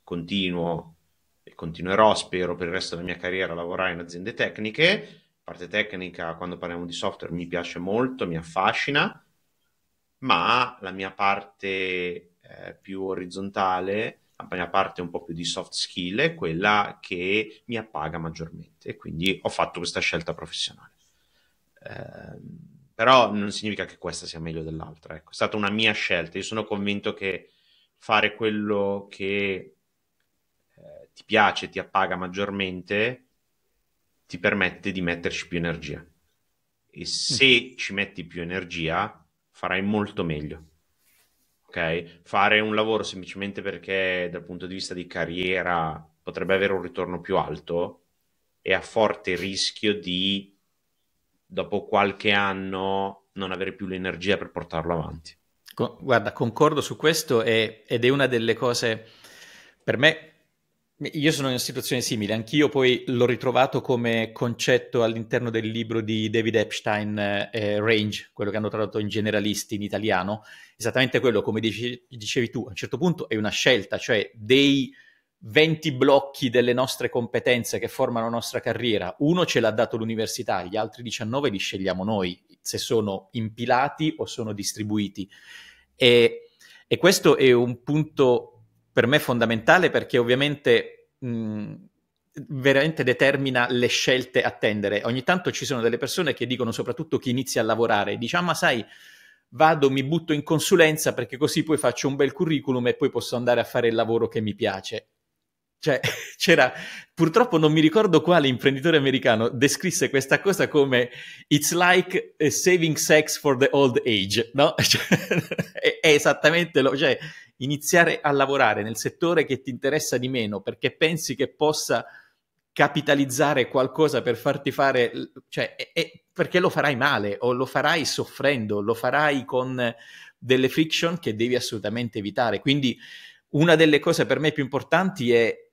continuo e continuerò, spero, per il resto della mia carriera a lavorare in aziende tecniche. Parte tecnica, quando parliamo di software, mi piace molto, mi affascina, ma la mia parte eh, più orizzontale, la mia parte un po' più di soft skill è quella che mi appaga maggiormente e quindi ho fatto questa scelta professionale. Eh, però non significa che questa sia meglio dell'altra, ecco. è stata una mia scelta, io sono convinto che fare quello che ti piace, ti appaga maggiormente, ti permette di metterci più energia. E se mm. ci metti più energia, farai molto meglio. Ok? Fare un lavoro semplicemente perché dal punto di vista di carriera potrebbe avere un ritorno più alto è a forte rischio di dopo qualche anno non avere più l'energia per portarlo avanti. guarda, concordo su questo e, ed è una delle cose per me io sono in una situazione simile, anch'io poi l'ho ritrovato come concetto all'interno del libro di David Epstein, eh, eh Range, quello che hanno tradotto in generalisti in italiano, esattamente quello, come dice, dicevi tu, a un certo punto è una scelta, cioè dei 20 blocchi delle nostre competenze che formano la nostra carriera, uno ce l'ha dato l'università, gli altri 19 li scegliamo noi, se sono impilati o sono distribuiti. E, e questo è un punto per me fondamentale perché ovviamente mh, veramente determina le scelte a tendere. Ogni tanto ci sono delle persone che dicono, soprattutto chi inizia a lavorare, diciamo, ma sai, vado, mi butto in consulenza perché così poi faccio un bel curriculum e poi posso andare a fare il lavoro che mi piace. Cioè, <laughs> c'era, purtroppo non mi ricordo quale imprenditore americano descrisse questa cosa come it's like eh, saving sex for the old age, no? <laughs> Cioè, è, esattamente lo, cioè, iniziare a lavorare nel settore che ti interessa di meno perché pensi che possa capitalizzare qualcosa per farti fare, cioè, è, è, perché lo farai male o lo farai soffrendo, lo farai con delle friction che devi assolutamente evitare. Quindi, una delle cose per me più importanti è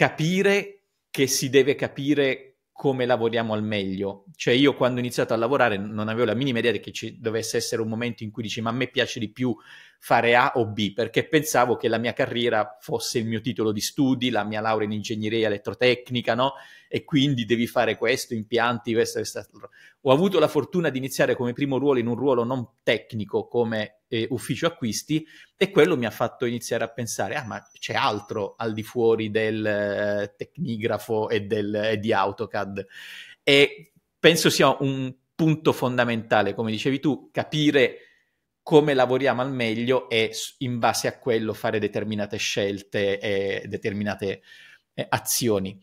capire che si deve capire come lavoriamo al meglio. Cioè io quando ho iniziato a lavorare non avevo la minima idea che ci dovesse essere un momento in cui dici ma a me piace di più fare A o B, perché pensavo che la mia carriera fosse il mio titolo di studi, la mia laurea in ingegneria elettrotecnica, no? E quindi devi fare questo, impianti, questo, questo. Ho avuto la fortuna di iniziare come primo ruolo in un ruolo non tecnico come eh, ufficio acquisti e quello mi ha fatto iniziare a pensare, ah ma c'è altro al di fuori del eh, tecnigrafo e, del, eh, di AutoCAD. E penso sia un punto fondamentale, come dicevi tu, capire come lavoriamo al meglio e in base a quello fare determinate scelte e determinate eh, azioni.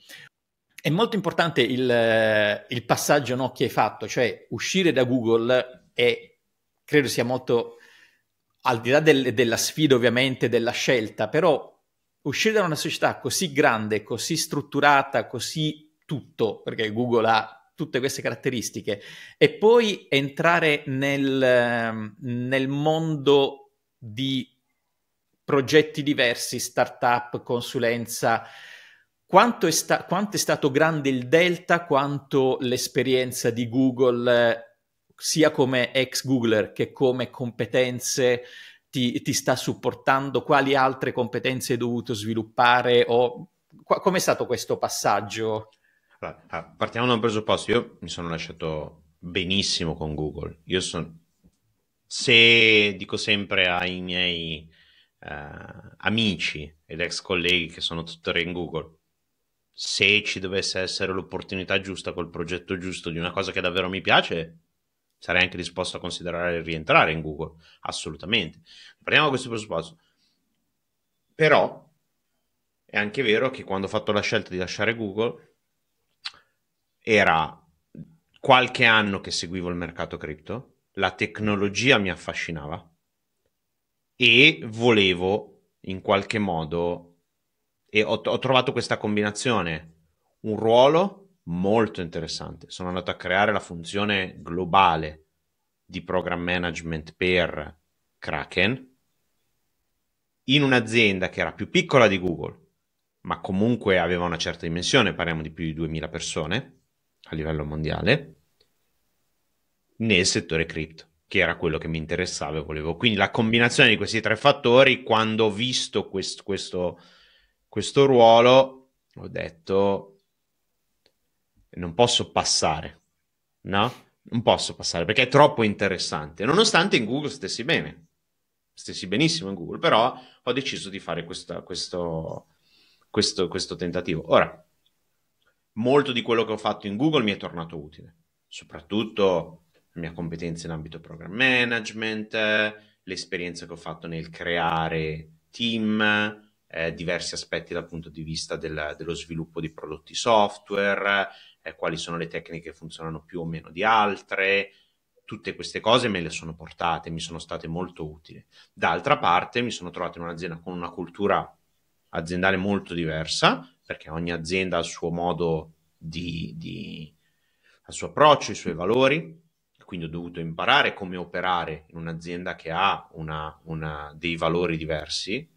È molto importante il, il passaggio no, che hai fatto, cioè uscire da Google e credo sia molto, al di là del, della sfida ovviamente, della scelta, però uscire da una società così grande, così strutturata, così tutto, perché Google ha tutte queste caratteristiche e poi entrare nel, ehm, nel mondo di progetti diversi, startup, consulenza, quanto è, sta- quanto è, stato grande il delta, quanto l'esperienza di Google, sia come ex Googler che come competenze, ti, ti, sta supportando, quali altre competenze hai dovuto sviluppare o qu- com'è stato questo passaggio? Allora, ah, partiamo da un presupposto. Io mi sono lasciato benissimo con Google. Io sono... Se dico sempre ai miei uh, amici ed ex colleghi che sono tuttora in Google, se ci dovesse essere l'opportunità giusta col progetto giusto di una cosa che davvero mi piace, sarei anche disposto a considerare rientrare in Google, assolutamente. Partiamo da questo presupposto. Però è anche vero che quando ho fatto la scelta di lasciare Google, era qualche anno che seguivo il mercato cripto, la tecnologia mi affascinava e volevo in qualche modo, e ho, ho trovato questa combinazione, un ruolo molto interessante. Sono andato a creare la funzione globale di program management per Kraken in un'azienda che era più piccola di Google, ma comunque aveva una certa dimensione, parliamo di più di 2000 persone, a livello mondiale nel settore cripto che era quello che mi interessava e volevo. Quindi la combinazione di questi tre fattori, quando ho visto quest- questo, questo, ruolo, ho detto, non posso passare, no? Non posso passare perché è troppo interessante, nonostante in Google stessi bene, stessi benissimo in Google, però ho deciso di fare questa, questo, questo, questo tentativo. Ora, molto di quello che ho fatto in Google mi è tornato utile, soprattutto la mia competenza in ambito program management, l'esperienza che ho fatto nel creare team, eh, diversi aspetti dal punto di vista del, dello sviluppo di prodotti software, eh, quali sono le tecniche che funzionano più o meno di altre. Tutte queste cose me le sono portate, mi sono state molto utili. D'altra parte mi sono trovato in un'azienda con una cultura aziendale molto diversa, perché ogni azienda ha il suo modo di, di il suo approccio, i suoi valori, quindi ho dovuto imparare come operare in un'azienda che ha una, una, dei valori diversi,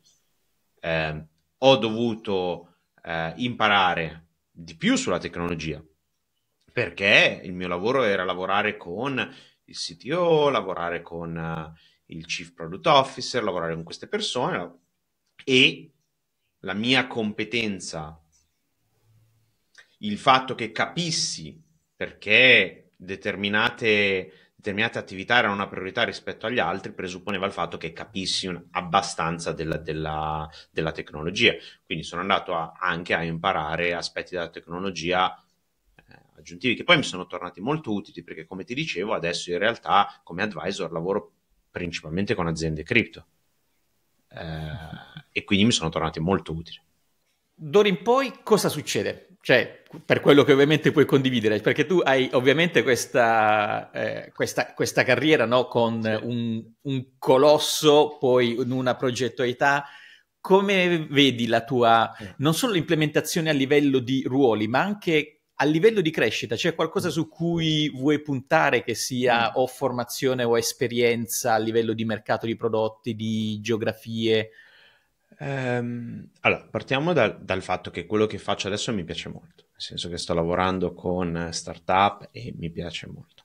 eh, ho dovuto eh, imparare di più sulla tecnologia, perché il mio lavoro era lavorare con il CTO, lavorare con uh, il Chief Product Officer, lavorare con queste persone e la mia competenza, il fatto che capissi perché determinate, determinate attività erano una priorità rispetto agli altri presupponeva il fatto che capissi un, abbastanza della, della, della, tecnologia. Quindi sono andato a, anche a imparare aspetti della tecnologia eh, aggiuntivi che poi mi sono tornati molto utili perché come ti dicevo adesso in realtà come advisor lavoro principalmente con aziende cripto eh, e quindi mi sono tornati molto utili. D'ora in poi cosa succede? Cioè, per quello che ovviamente puoi condividere, perché tu hai ovviamente questa, eh, questa, questa carriera no? con sì. un, un, colosso, poi in una progettualità. Come vedi la tua, sì. Eh. non solo l'implementazione a livello di ruoli, ma anche a livello di crescita? C'è qualcosa mm. su cui vuoi puntare che sia sì. Mm. o formazione o esperienza a livello di mercato di prodotti, di geografie? Ehm, allora, partiamo da, dal fatto che quello che faccio adesso mi piace molto, nel senso che sto lavorando con eh, startup e mi piace molto.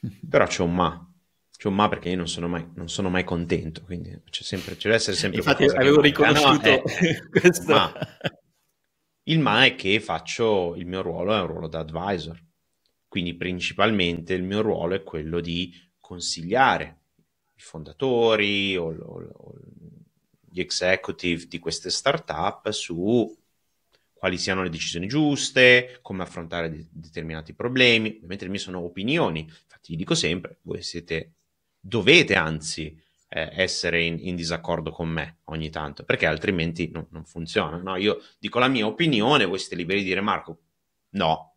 <laughs> Però c'è un ma, c'è un ma perché io non sono mai, non sono mai contento, quindi c'è sempre, ci deve essere sempre Infatti avevo riconosciuto eh, <laughs> questo. Ma. Il ma è che faccio, il mio ruolo è un ruolo da advisor, quindi principalmente il mio ruolo è quello di consigliare i fondatori o, o, o gli executive di queste startup su quali siano le decisioni giuste, come affrontare de- determinati problemi. Ovviamente le mie sono opinioni, infatti vi dico sempre, voi siete, dovete anzi eh, essere in, in, disaccordo con me ogni tanto, perché altrimenti no, non funziona. No? Io dico la mia opinione, voi siete liberi di dire Marco, no,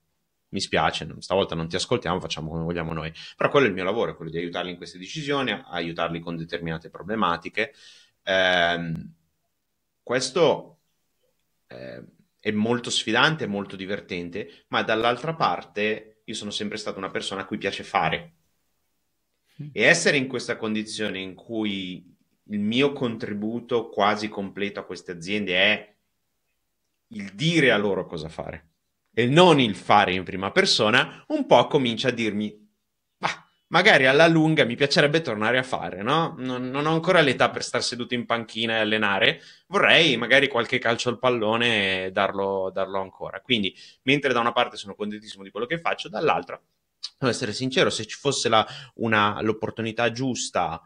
mi spiace, stavolta non ti ascoltiamo, facciamo come vogliamo noi. Però quello è il mio lavoro, quello di aiutarli in queste decisioni, aiutarli con determinate problematiche Ehm, questo eh, è molto sfidante, molto divertente, ma dall'altra parte io sono sempre stata una persona a cui piace fare. Mm. E essere in questa condizione in cui il mio contributo quasi completo a queste aziende è il dire a loro cosa fare e non il fare in prima persona, un po' comincia a dirmi magari alla lunga mi piacerebbe tornare a fare, no? Non, non ho ancora l'età per star seduto in panchina e allenare, vorrei magari qualche calcio al pallone e darlo, darlo ancora. Quindi, mentre da una parte sono contentissimo di quello che faccio, dall'altra, devo essere sincero, se ci fosse la, una, l'opportunità giusta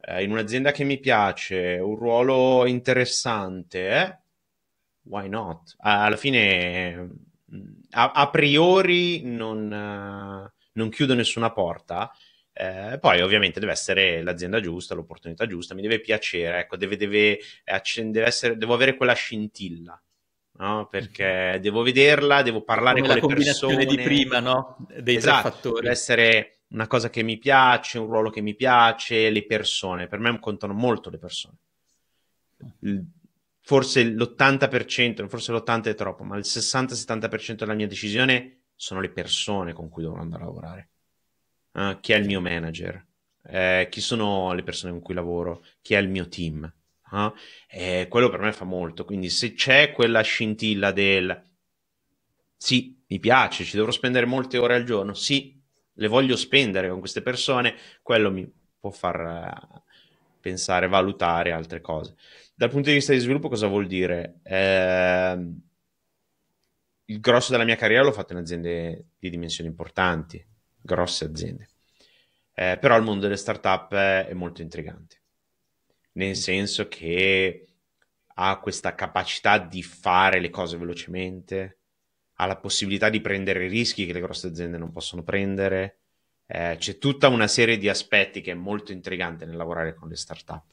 eh, in un'azienda che mi piace, un ruolo interessante, eh, why not? Alla fine, mm, a, a priori non... Eh, non chiudo nessuna porta, eh, poi ovviamente deve essere l'azienda giusta, l'opportunità giusta, mi deve piacere, ecco, deve, deve, deve essere, devo avere quella scintilla. No? Perché mhm. devo vederla, devo parlare Come con le persone. di prima, no? Dei esatto, deve essere una cosa che mi piace, un ruolo che mi piace, le persone. Per me contano molto le persone. Forse l'80%, forse l'80% è troppo, ma il 60-70% della mia decisione sono le persone con cui dovrò andare a lavorare uh, chi è il mio manager, eh, chi sono le persone con cui lavoro, chi è il mio team. Uh, eh, quello per me fa molto, quindi se c'è quella scintilla del sì, mi piace, ci dovrò spendere molte ore al giorno, sì, le voglio spendere con queste persone, quello mi può far eh, pensare, valutare altre cose. Dal punto di vista di sviluppo cosa vuol dire? Eh, il grosso della mia carriera l'ho fatto in aziende di dimensioni importanti, grosse aziende. Eh, però il mondo delle startup è molto intrigante, nel senso che ha questa capacità di fare le cose velocemente, ha la possibilità di prendere rischi che le grosse aziende non possono prendere. Eh, c'è tutta una serie di aspetti che è molto intrigante nel lavorare con le startup.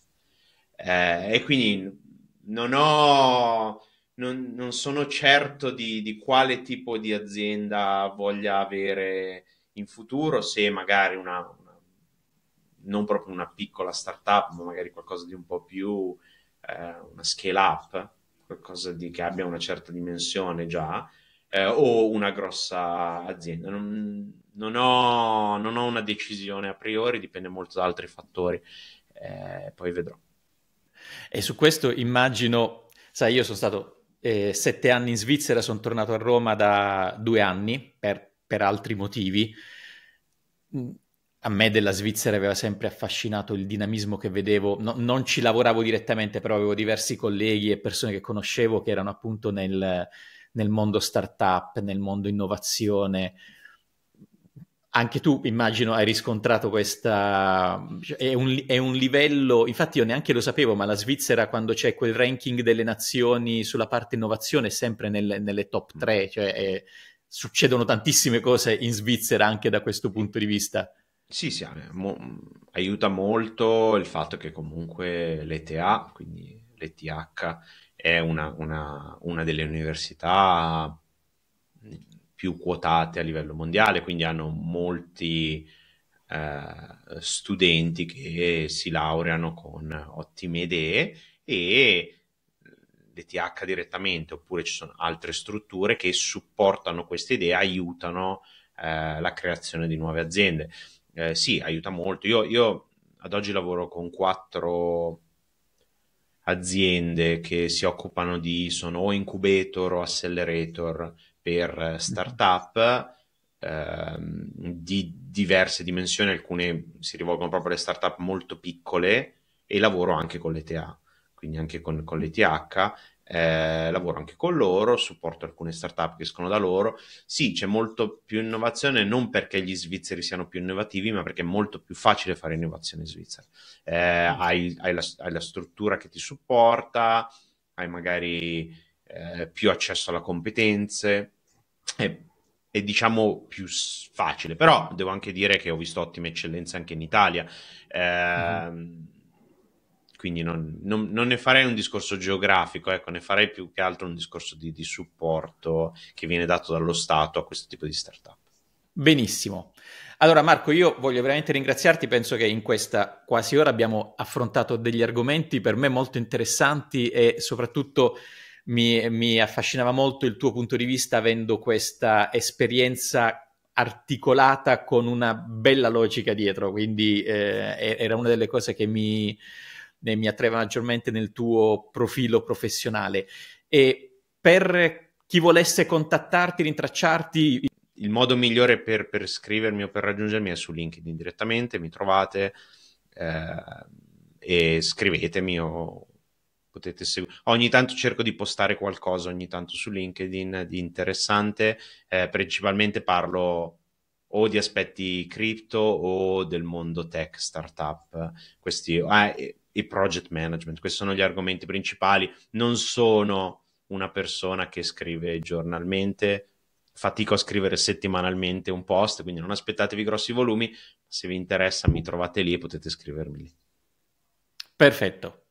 Eh, e quindi non ho. Non, non sono certo di, di quale tipo di azienda voglia avere in futuro, se magari una, una non proprio una piccola startup, ma magari qualcosa di un po' più eh, una scale up, qualcosa di, che abbia una certa dimensione già, eh, o una grossa azienda. Non, non, ho, non, ho, una decisione a priori, dipende molto da altri fattori, eh, poi vedrò. E su questo immagino, sai, io sono stato eh, sette anni in Svizzera, sono tornato a Roma da due anni per per altri motivi. Mm, a me della Svizzera aveva sempre affascinato il dinamismo che vedevo, no, non ci lavoravo direttamente, però avevo diversi colleghi e persone che conoscevo che erano appunto nel, nel mondo startup, nel mondo innovazione. Anche tu immagino hai riscontrato questa... È un, è un, livello, infatti io neanche lo sapevo, ma la Svizzera quando c'è quel ranking delle nazioni sulla parte innovazione è sempre nel, nelle top 3, mm. cioè è, succedono tantissime cose in Svizzera anche da questo punto di vista. Sì, sì, eh, mo- aiuta molto il fatto che comunque l'ETA, quindi l'ETH, è una, una, una delle università più quotate a livello mondiale, quindi hanno molti eh, studenti che si laureano con ottime idee e DTH direttamente oppure ci sono altre strutture che supportano questa idea, aiutano eh, la creazione di nuove aziende. Eh, sì, aiuta molto. Io, io ad oggi lavoro con quattro aziende che si occupano di, sono o incubator o accelerator per eh, mm-hmm. startup eh, di diverse dimensioni, alcune si rivolgono proprio alle startup molto piccole e lavoro anche con le TA quindi anche con, con l'ETH, eh, lavoro anche con loro, supporto alcune startup che escono da loro. Sì, c'è molto più innovazione, non perché gli svizzeri siano più innovativi, ma perché è molto più facile fare innovazione in Svizzera. Eh, mm. hai, hai, la, hai, la, struttura che ti supporta, hai magari eh, più accesso alle competenze. È, è diciamo più facile, però devo anche dire che ho visto ottime eccellenze anche in Italia. Eh, mm-hmm ehm, quindi non, non, non, ne farei un discorso geografico, ecco, ne farei più che altro un discorso di, di supporto che viene dato dallo Stato a questo tipo di startup. Benissimo. Allora Marco, io voglio veramente ringraziarti, penso che in questa quasi ora abbiamo affrontato degli argomenti per me molto interessanti e soprattutto mi, mi affascinava molto il tuo punto di vista avendo questa esperienza articolata con una bella logica dietro, quindi eh, era una delle cose che mi, ne, mi attraeva maggiormente nel tuo profilo professionale. E per chi volesse contattarti, rintracciarti... Il modo migliore per, per scrivermi o per raggiungermi è su LinkedIn direttamente, mi trovate eh, e scrivetemi o potete seguire. Ogni tanto cerco di postare qualcosa, ogni tanto su LinkedIn di interessante, eh, principalmente parlo o di aspetti cripto o del mondo tech startup. Questi, eh, e project management. Questi sono gli argomenti principali. Non sono una persona che scrive giornalmente, fatico a scrivere settimanalmente un post, quindi non aspettatevi grossi volumi. Se vi interessa, mi trovate lì e potete scrivermi lì. Perfetto.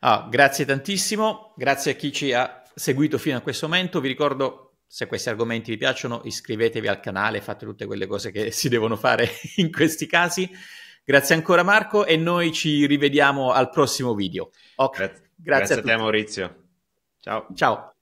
Ah, grazie tantissimo, grazie a chi ci ha seguito fino a questo momento. Vi ricordo se questi argomenti vi piacciono, iscrivetevi al canale, fate tutte quelle cose che si devono fare <laughs> in questi casi. Grazie ancora Marco e noi ci rivediamo al prossimo video. Okay. Grazie, grazie, grazie a, a te Maurizio. Ciao. Ciao.